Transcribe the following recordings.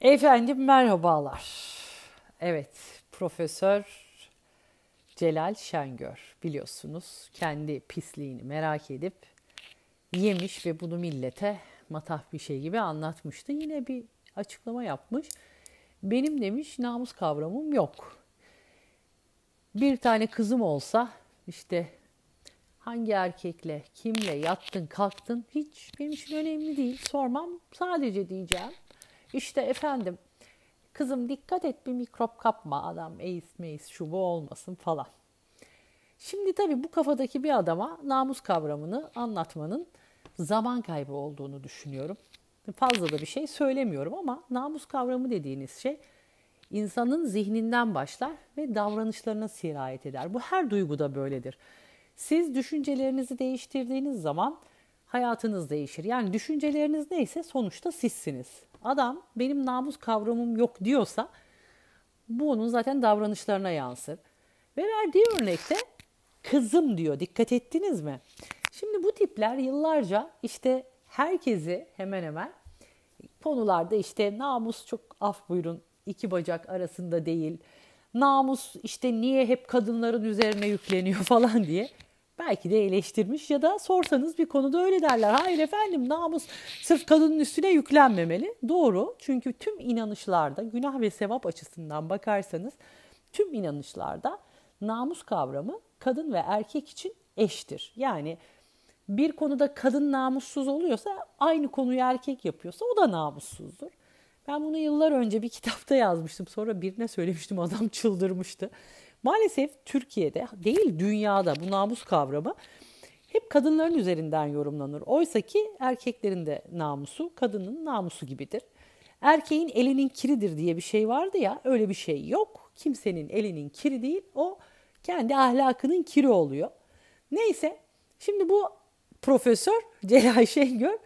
Efendim merhabalar. Evet, Profesör Celal Şengör biliyorsunuz kendi pisliğini merak edip yemiş ve bunu millete matah bir şey gibi anlatmıştı. Yine bir açıklama yapmış. Benim demiş namus kavramım yok. Bir tane kızım olsa işte hangi erkekle, kimle yattın, kalktın hiç benim için önemli değil. Sormam sadece diyeceğim işte efendim kızım dikkat et bir mikrop kapma adam AIDS meyiz şu bu olmasın falan. Şimdi tabii bu kafadaki bir adama namus kavramını anlatmanın zaman kaybı olduğunu düşünüyorum. Fazla da bir şey söylemiyorum ama namus kavramı dediğiniz şey insanın zihninden başlar ve davranışlarına sirayet eder. Bu her duyguda böyledir. Siz düşüncelerinizi değiştirdiğiniz zaman hayatınız değişir. Yani düşünceleriniz neyse sonuçta sizsiniz. Adam benim namus kavramım yok diyorsa bu onun zaten davranışlarına yansır. Ve verdiği örnekte kızım diyor. Dikkat ettiniz mi? Şimdi bu tipler yıllarca işte herkesi hemen hemen konularda işte namus çok af buyurun iki bacak arasında değil. Namus işte niye hep kadınların üzerine yükleniyor falan diye Belki de eleştirmiş ya da sorsanız bir konuda öyle derler. Hayır efendim namus sırf kadının üstüne yüklenmemeli. Doğru çünkü tüm inanışlarda günah ve sevap açısından bakarsanız tüm inanışlarda namus kavramı kadın ve erkek için eştir. Yani bir konuda kadın namussuz oluyorsa aynı konuyu erkek yapıyorsa o da namussuzdur. Ben bunu yıllar önce bir kitapta yazmıştım. Sonra birine söylemiştim adam çıldırmıştı. Maalesef Türkiye'de değil dünyada bu namus kavramı hep kadınların üzerinden yorumlanır. Oysa ki erkeklerin de namusu kadının namusu gibidir. Erkeğin elinin kiridir diye bir şey vardı ya öyle bir şey yok. Kimsenin elinin kiri değil o kendi ahlakının kiri oluyor. Neyse şimdi bu profesör Celal Şengör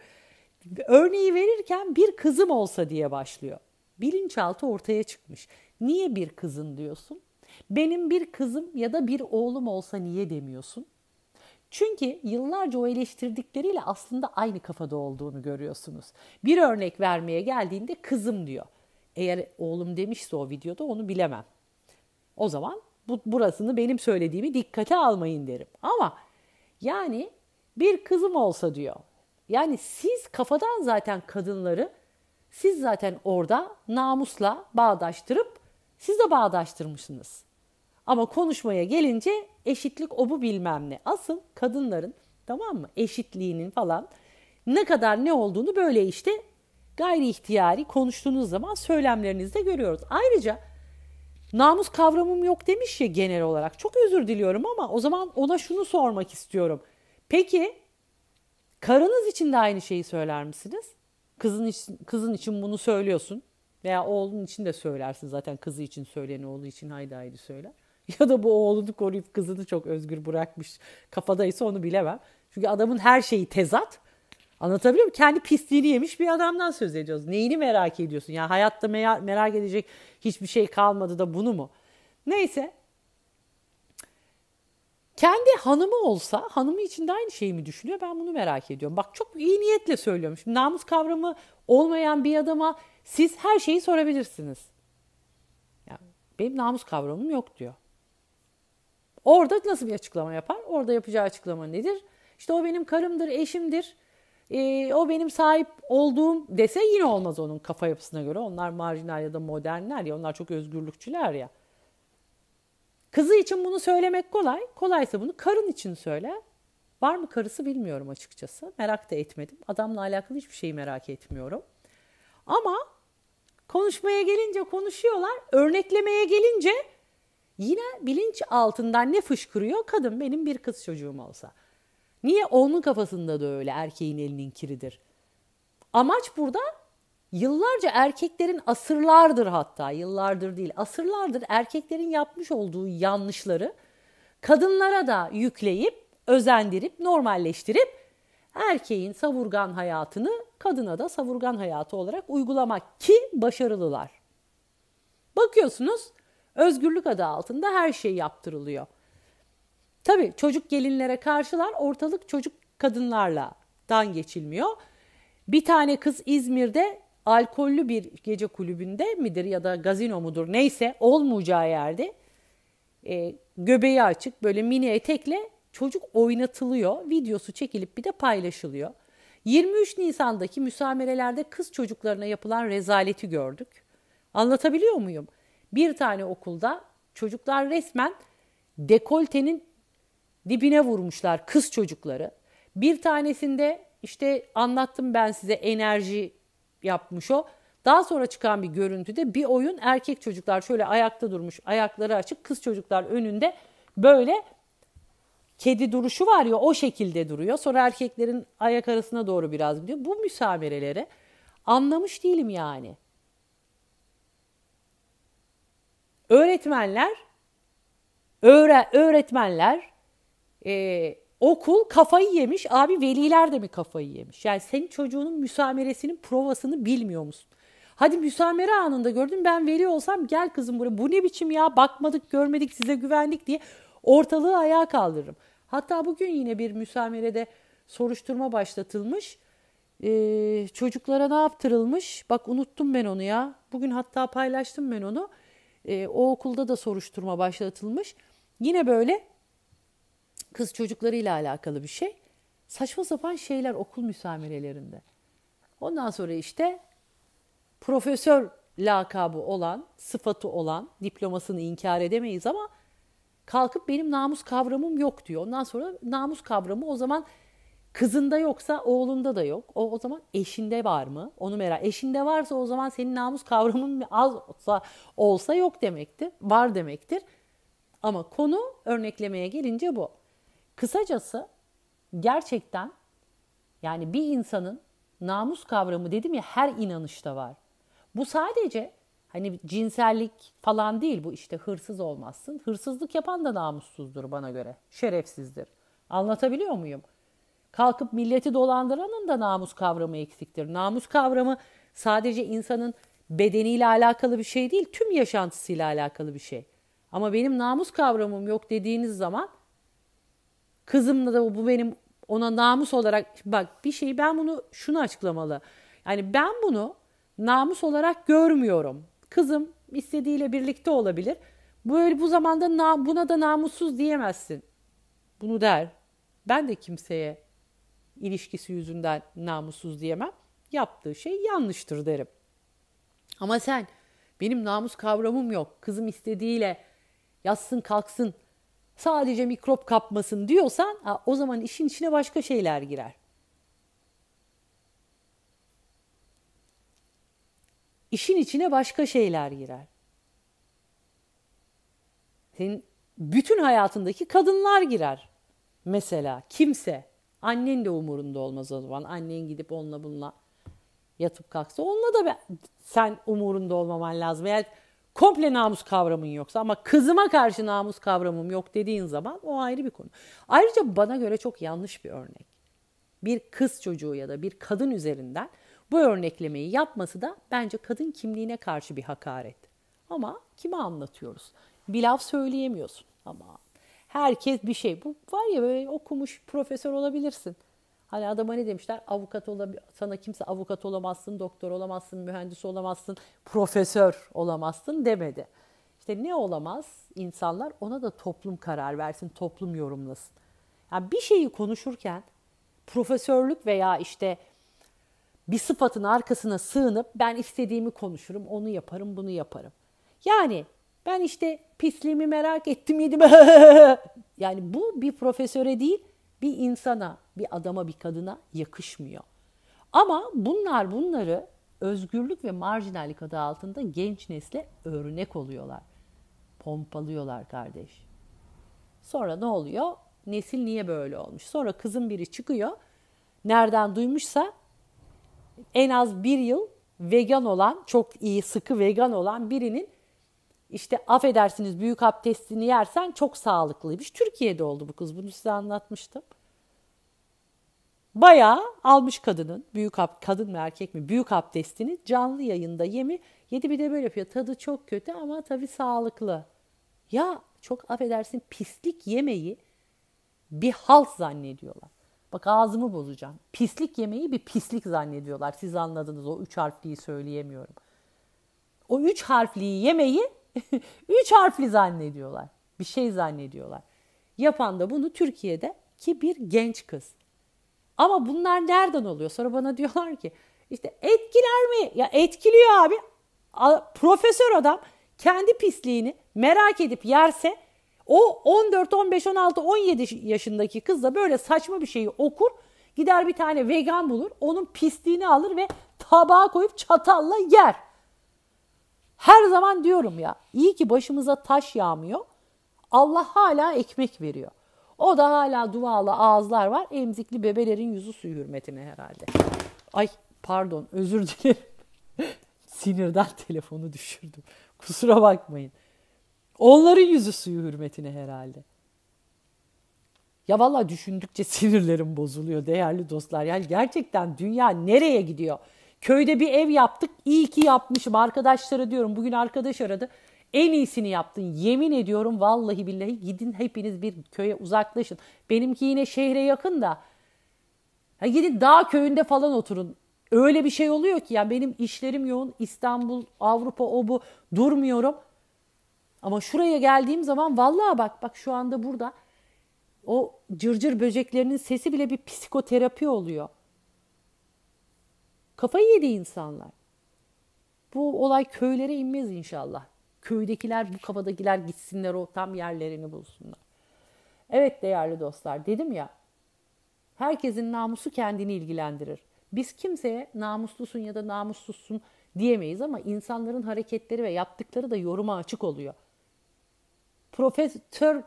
örneği verirken bir kızım olsa diye başlıyor. Bilinçaltı ortaya çıkmış. Niye bir kızın diyorsun? Benim bir kızım ya da bir oğlum olsa niye demiyorsun? Çünkü yıllarca o eleştirdikleriyle aslında aynı kafada olduğunu görüyorsunuz. Bir örnek vermeye geldiğinde kızım diyor. Eğer oğlum demişse o videoda onu bilemem. O zaman bu, burasını benim söylediğimi dikkate almayın derim. Ama yani bir kızım olsa diyor. Yani siz kafadan zaten kadınları siz zaten orada namusla bağdaştırıp siz de bağdaştırmışsınız. Ama konuşmaya gelince eşitlik o bu bilmem ne. Asıl kadınların tamam mı eşitliğinin falan ne kadar ne olduğunu böyle işte gayri ihtiyari konuştuğunuz zaman söylemlerinizde görüyoruz. Ayrıca namus kavramım yok demiş ya genel olarak. Çok özür diliyorum ama o zaman ona şunu sormak istiyorum. Peki karınız için de aynı şeyi söyler misiniz? Kızın için, kızın için bunu söylüyorsun. Veya oğlun için de söylersin zaten kızı için söyleni oğlu için haydi haydi söyler. Ya da bu oğlunu koruyup kızını çok özgür bırakmış kafadaysa onu bilemem. Çünkü adamın her şeyi tezat. Anlatabiliyor muyum? Kendi pisliğini yemiş bir adamdan söz ediyoruz. Neyini merak ediyorsun? Yani hayatta merak edecek hiçbir şey kalmadı da bunu mu? Neyse. Kendi hanımı olsa hanımı için de aynı şeyi mi düşünüyor? Ben bunu merak ediyorum. Bak çok iyi niyetle söylüyorum. Şimdi namus kavramı olmayan bir adama siz her şeyi sorabilirsiniz. Yani benim namus kavramım yok diyor. Orada nasıl bir açıklama yapar? Orada yapacağı açıklama nedir? İşte o benim karımdır, eşimdir. Ee, o benim sahip olduğum dese yine olmaz onun kafa yapısına göre. Onlar marjinal ya da modernler ya onlar çok özgürlükçüler ya. Kızı için bunu söylemek kolay. Kolaysa bunu karın için söyle. Var mı karısı bilmiyorum açıkçası. Merak da etmedim. Adamla alakalı hiçbir şeyi merak etmiyorum. Ama Konuşmaya gelince konuşuyorlar. Örneklemeye gelince yine bilinç altından ne fışkırıyor? Kadın benim bir kız çocuğum olsa. Niye onun kafasında da öyle erkeğin elinin kiridir. Amaç burada yıllarca erkeklerin asırlardır hatta yıllardır değil asırlardır erkeklerin yapmış olduğu yanlışları kadınlara da yükleyip özendirip normalleştirip erkeğin savurgan hayatını kadına da savurgan hayatı olarak uygulamak ki başarılılar. Bakıyorsunuz özgürlük adı altında her şey yaptırılıyor. Tabii çocuk gelinlere karşılar ortalık çocuk kadınlarla dan geçilmiyor. Bir tane kız İzmir'de alkollü bir gece kulübünde midir ya da gazino mudur neyse olmayacağı yerde e, göbeği açık böyle mini etekle çocuk oynatılıyor. Videosu çekilip bir de paylaşılıyor. 23 Nisan'daki müsamerelerde kız çocuklarına yapılan rezaleti gördük. Anlatabiliyor muyum? Bir tane okulda çocuklar resmen dekoltenin dibine vurmuşlar kız çocukları. Bir tanesinde işte anlattım ben size enerji yapmış o. Daha sonra çıkan bir görüntüde bir oyun erkek çocuklar şöyle ayakta durmuş, ayakları açık, kız çocuklar önünde böyle kedi duruşu var ya o şekilde duruyor. Sonra erkeklerin ayak arasına doğru biraz gidiyor. Bu müsamereleri anlamış değilim yani. Öğretmenler, öğre, öğretmenler, e, okul kafayı yemiş. Abi veliler de mi kafayı yemiş? Yani senin çocuğunun müsameresinin provasını bilmiyor musun? Hadi müsamere anında gördüm ben veli olsam gel kızım buraya. Bu ne biçim ya bakmadık görmedik size güvendik diye Ortalığı ayağa kaldırırım. Hatta bugün yine bir müsamerede soruşturma başlatılmış. Ee, çocuklara ne yaptırılmış? Bak unuttum ben onu ya. Bugün hatta paylaştım ben onu. Ee, o okulda da soruşturma başlatılmış. Yine böyle kız çocuklarıyla alakalı bir şey. Saçma sapan şeyler okul müsamerelerinde. Ondan sonra işte profesör lakabı olan, sıfatı olan, diplomasını inkar edemeyiz ama kalkıp benim namus kavramım yok diyor. Ondan sonra namus kavramı o zaman kızında yoksa oğlunda da yok. O o zaman eşinde var mı? Onu merak. Eşinde varsa o zaman senin namus kavramın az olsa, olsa yok demektir. Var demektir. Ama konu örneklemeye gelince bu. Kısacası gerçekten yani bir insanın namus kavramı dedim ya her inanışta var. Bu sadece Hani cinsellik falan değil bu işte hırsız olmazsın. Hırsızlık yapan da namussuzdur bana göre. Şerefsizdir. Anlatabiliyor muyum? Kalkıp milleti dolandıranın da namus kavramı eksiktir. Namus kavramı sadece insanın bedeniyle alakalı bir şey değil, tüm yaşantısıyla alakalı bir şey. Ama benim namus kavramım yok dediğiniz zaman kızımla da bu benim ona namus olarak bak bir şeyi ben bunu şunu açıklamalı. Yani ben bunu namus olarak görmüyorum. Kızım istediğiyle birlikte olabilir. Böyle bu zamanda na, buna da namussuz diyemezsin. Bunu der. Ben de kimseye ilişkisi yüzünden namussuz diyemem. Yaptığı şey yanlıştır derim. Ama sen benim namus kavramım yok. Kızım istediğiyle yatsın kalksın sadece mikrop kapmasın diyorsan o zaman işin içine başka şeyler girer. işin içine başka şeyler girer. Senin bütün hayatındaki kadınlar girer. Mesela kimse. Annen de umurunda olmaz o zaman. Annen gidip onunla bununla yatıp kalksa onunla da ben, sen umurunda olmaman lazım. Eğer komple namus kavramın yoksa ama kızıma karşı namus kavramım yok dediğin zaman o ayrı bir konu. Ayrıca bana göre çok yanlış bir örnek. Bir kız çocuğu ya da bir kadın üzerinden bu örneklemeyi yapması da bence kadın kimliğine karşı bir hakaret. Ama kime anlatıyoruz? Bir laf söyleyemiyorsun ama herkes bir şey. Bu var ya böyle okumuş profesör olabilirsin. Hani adama ne demişler? Avukat olabil sana kimse avukat olamazsın, doktor olamazsın, mühendis olamazsın, profesör olamazsın demedi. İşte ne olamaz insanlar ona da toplum karar versin, toplum yorumlasın. Yani bir şeyi konuşurken profesörlük veya işte bir sıfatın arkasına sığınıp ben istediğimi konuşurum, onu yaparım, bunu yaparım. Yani ben işte pisliğimi merak ettim yedim. yani bu bir profesöre değil bir insana, bir adama, bir kadına yakışmıyor. Ama bunlar bunları özgürlük ve marjinallik adı altında genç nesle örnek oluyorlar. Pompalıyorlar kardeş. Sonra ne oluyor? Nesil niye böyle olmuş? Sonra kızın biri çıkıyor. Nereden duymuşsa en az bir yıl vegan olan, çok iyi sıkı vegan olan birinin işte affedersiniz büyük abdestini yersen çok sağlıklıymış. Türkiye'de oldu bu kız bunu size anlatmıştım. Bayağı almış kadının, büyük kadın mı erkek mi büyük abdestini canlı yayında yemi yedi bir de böyle yapıyor. Tadı çok kötü ama tabii sağlıklı. Ya çok affedersin pislik yemeği bir halt zannediyorlar. Bak ağzımı bozacağım. Pislik yemeği bir pislik zannediyorlar. Siz anladınız o üç harfliyi söyleyemiyorum. O üç harfliyi yemeği üç harfli zannediyorlar. Bir şey zannediyorlar. Yapan da bunu Türkiye'de ki bir genç kız. Ama bunlar nereden oluyor? Sonra bana diyorlar ki işte etkiler mi? Ya etkiliyor abi. Profesör adam kendi pisliğini merak edip yerse o 14, 15, 16, 17 yaşındaki kız da böyle saçma bir şeyi okur. Gider bir tane vegan bulur. Onun pisliğini alır ve tabağa koyup çatalla yer. Her zaman diyorum ya iyi ki başımıza taş yağmıyor. Allah hala ekmek veriyor. O da hala dualı ağızlar var. Emzikli bebelerin yüzü suyu hürmetine herhalde. Ay pardon özür dilerim. Sinirden telefonu düşürdüm. Kusura bakmayın. Onların yüzü suyu hürmetine herhalde. Ya valla düşündükçe sinirlerim bozuluyor değerli dostlar. Yani gerçekten dünya nereye gidiyor? Köyde bir ev yaptık. İyi ki yapmışım arkadaşlara diyorum. Bugün arkadaş aradı. En iyisini yaptın. Yemin ediyorum vallahi billahi gidin hepiniz bir köye uzaklaşın. Benimki yine şehre yakın da. Ha gidin dağ köyünde falan oturun. Öyle bir şey oluyor ki ya benim işlerim yoğun. İstanbul, Avrupa o bu durmuyorum. Ama şuraya geldiğim zaman vallahi bak bak şu anda burada o cırcır böceklerinin sesi bile bir psikoterapi oluyor. Kafayı yedi insanlar. Bu olay köylere inmez inşallah. Köydekiler bu kafadakiler gitsinler o tam yerlerini bulsunlar. Evet değerli dostlar dedim ya herkesin namusu kendini ilgilendirir. Biz kimseye namuslusun ya da namussuzsun diyemeyiz ama insanların hareketleri ve yaptıkları da yoruma açık oluyor profesör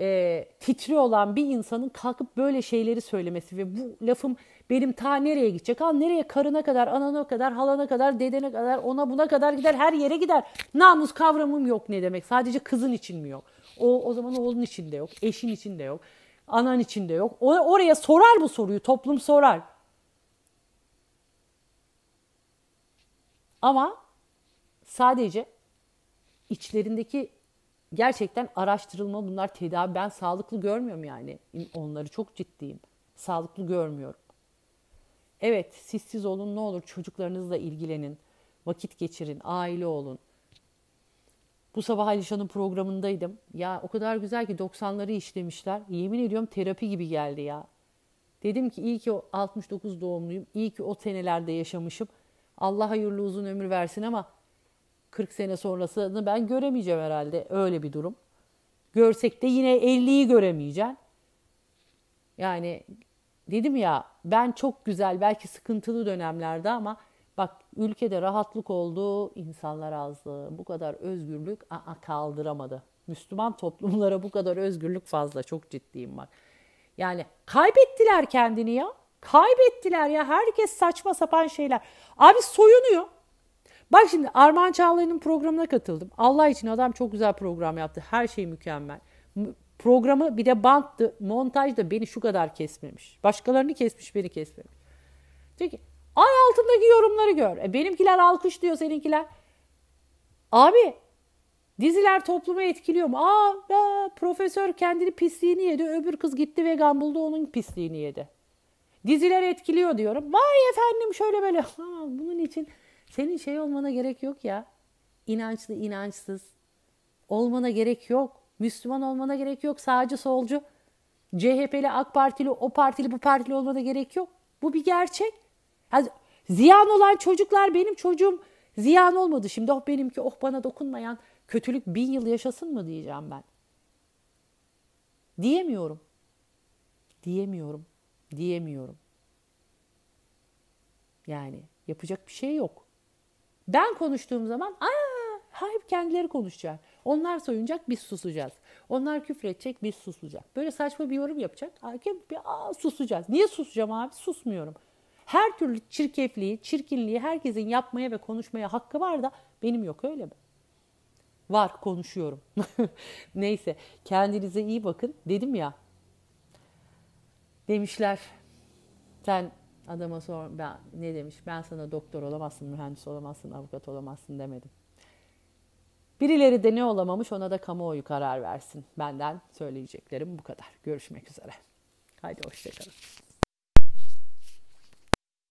e, titri olan bir insanın kalkıp böyle şeyleri söylemesi ve bu lafım benim ta nereye gidecek? Al nereye karına kadar, anana kadar, halana kadar, dedene kadar, ona buna kadar gider, her yere gider. Namus kavramım yok ne demek? Sadece kızın için mi yok? O o zaman oğlun için de yok, eşin için de yok, anan için de yok. O, oraya sorar bu soruyu, toplum sorar. Ama sadece içlerindeki gerçekten araştırılmalı bunlar tedavi. Ben sağlıklı görmüyorum yani onları çok ciddiyim. Sağlıklı görmüyorum. Evet sissiz olun ne olur çocuklarınızla ilgilenin. Vakit geçirin, aile olun. Bu sabah Alişan'ın programındaydım. Ya o kadar güzel ki 90'ları işlemişler. Yemin ediyorum terapi gibi geldi ya. Dedim ki iyi ki 69 doğumluyum. İyi ki o senelerde yaşamışım. Allah hayırlı uzun ömür versin ama 40 sene sonrasını ben göremeyeceğim herhalde öyle bir durum. Görsek de yine 50'yi göremeyeceğim. Yani dedim ya ben çok güzel belki sıkıntılı dönemlerde ama bak ülkede rahatlık oldu, insanlar azdı. Bu kadar özgürlük a kaldıramadı. Müslüman toplumlara bu kadar özgürlük fazla çok ciddiyim bak. Yani kaybettiler kendini ya. Kaybettiler ya. Herkes saçma sapan şeyler. Abi soyunuyor. Bak şimdi Armağan Çağlayan'ın programına katıldım. Allah için adam çok güzel program yaptı. Her şey mükemmel. Programı bir de banttı. Montaj da beni şu kadar kesmemiş. Başkalarını kesmiş beni kesmemiş. Çünkü ay altındaki yorumları gör. E, benimkiler alkış diyor seninkiler. Abi diziler toplumu etkiliyor mu? Aa, aa profesör kendini pisliğini yedi. Öbür kız gitti vegan buldu onun pisliğini yedi. Diziler etkiliyor diyorum. Vay efendim şöyle böyle. Ha, bunun için senin şey olmana gerek yok ya. İnançlı, inançsız. Olmana gerek yok. Müslüman olmana gerek yok. Sağcı, solcu. CHP'li, AK Partili, o partili, bu partili olmana gerek yok. Bu bir gerçek. Yani ziyan olan çocuklar benim çocuğum ziyan olmadı. Şimdi oh benimki, oh bana dokunmayan kötülük bin yıl yaşasın mı diyeceğim ben. Diyemiyorum. Diyemiyorum. Diyemiyorum. Yani yapacak bir şey yok. Ben konuştuğum zaman aa hayır kendileri konuşacak. Onlar soyunacak biz susacağız. Onlar küfredecek biz susacak. Böyle saçma bir yorum yapacak. Hakim bir aa susacağız. Niye susacağım abi? Susmuyorum. Her türlü çirkefliği, çirkinliği herkesin yapmaya ve konuşmaya hakkı var da benim yok öyle mi? Var konuşuyorum. Neyse kendinize iyi bakın. Dedim ya demişler sen Adama sor, ben, ne demiş? Ben sana doktor olamazsın, mühendis olamazsın, avukat olamazsın demedim. Birileri de ne olamamış ona da kamuoyu karar versin. Benden söyleyeceklerim bu kadar. Görüşmek üzere. Haydi hoşçakalın.